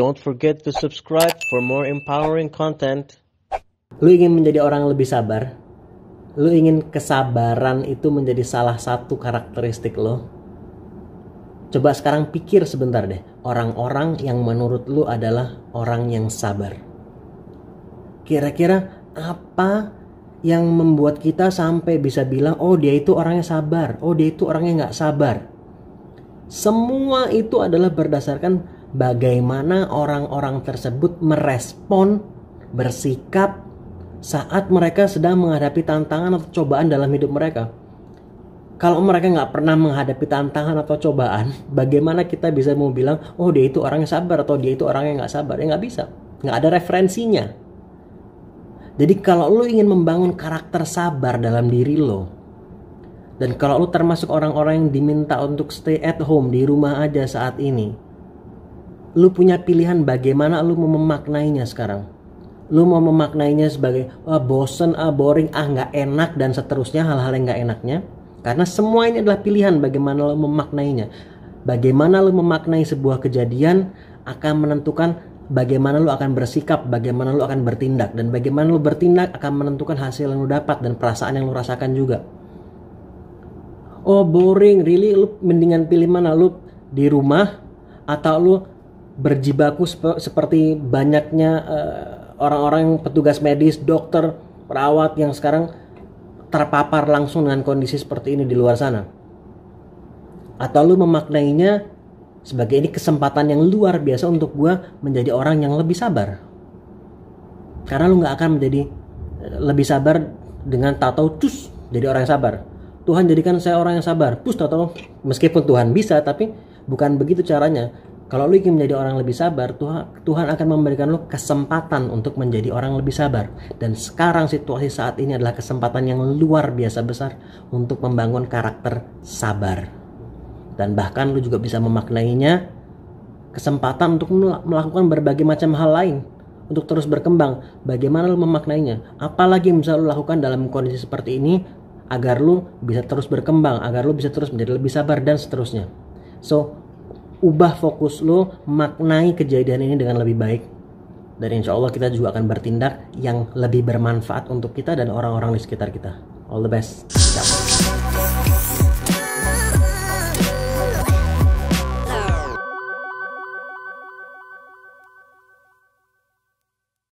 Don't forget to subscribe for more empowering content. Lu ingin menjadi orang lebih sabar? Lu ingin kesabaran itu menjadi salah satu karakteristik lo? Coba sekarang pikir sebentar deh, orang-orang yang menurut lu adalah orang yang sabar. Kira-kira apa yang membuat kita sampai bisa bilang, oh dia itu orangnya sabar, oh dia itu orangnya nggak sabar. Semua itu adalah berdasarkan bagaimana orang-orang tersebut merespon, bersikap saat mereka sedang menghadapi tantangan atau cobaan dalam hidup mereka. Kalau mereka nggak pernah menghadapi tantangan atau cobaan, bagaimana kita bisa mau bilang, oh dia itu orang yang sabar atau dia itu orang yang nggak sabar? Ya nggak bisa, nggak ada referensinya. Jadi kalau lo ingin membangun karakter sabar dalam diri lo, dan kalau lo termasuk orang-orang yang diminta untuk stay at home di rumah aja saat ini, lu punya pilihan bagaimana lu mau memaknainya sekarang lu mau memaknainya sebagai ah, bosen, ah boring, ah nggak enak dan seterusnya hal-hal yang nggak enaknya karena semua ini adalah pilihan bagaimana lo memaknainya bagaimana lu memaknai sebuah kejadian akan menentukan bagaimana lu akan bersikap, bagaimana lu akan bertindak dan bagaimana lu bertindak akan menentukan hasil yang lu dapat dan perasaan yang lu rasakan juga oh boring, really lu mendingan pilih mana lu di rumah atau lu berjibaku sep seperti banyaknya eh, orang-orang uh, petugas medis, dokter, perawat yang sekarang terpapar langsung dengan kondisi seperti ini di luar sana? Atau lu memaknainya sebagai ini kesempatan yang luar biasa untuk gue menjadi orang yang lebih sabar? Karena lu nggak akan menjadi eh, lebih sabar dengan tato cus jadi orang yang sabar. Tuhan jadikan saya orang yang sabar. Pus tato meskipun Tuhan bisa tapi bukan begitu caranya kalau lu ingin menjadi orang lebih sabar, Tuhan, Tuhan akan memberikan lu kesempatan untuk menjadi orang lebih sabar. Dan sekarang situasi saat ini adalah kesempatan yang luar biasa besar untuk membangun karakter sabar. Dan bahkan lu juga bisa memaknainya kesempatan untuk melakukan berbagai macam hal lain untuk terus berkembang. Bagaimana lu memaknainya? Apalagi yang bisa lu lakukan dalam kondisi seperti ini agar lu bisa terus berkembang, agar lu bisa terus menjadi lebih sabar dan seterusnya. So, ubah fokus lo maknai kejadian ini dengan lebih baik dan insya Allah kita juga akan bertindak yang lebih bermanfaat untuk kita dan orang-orang di sekitar kita all the best Ciao.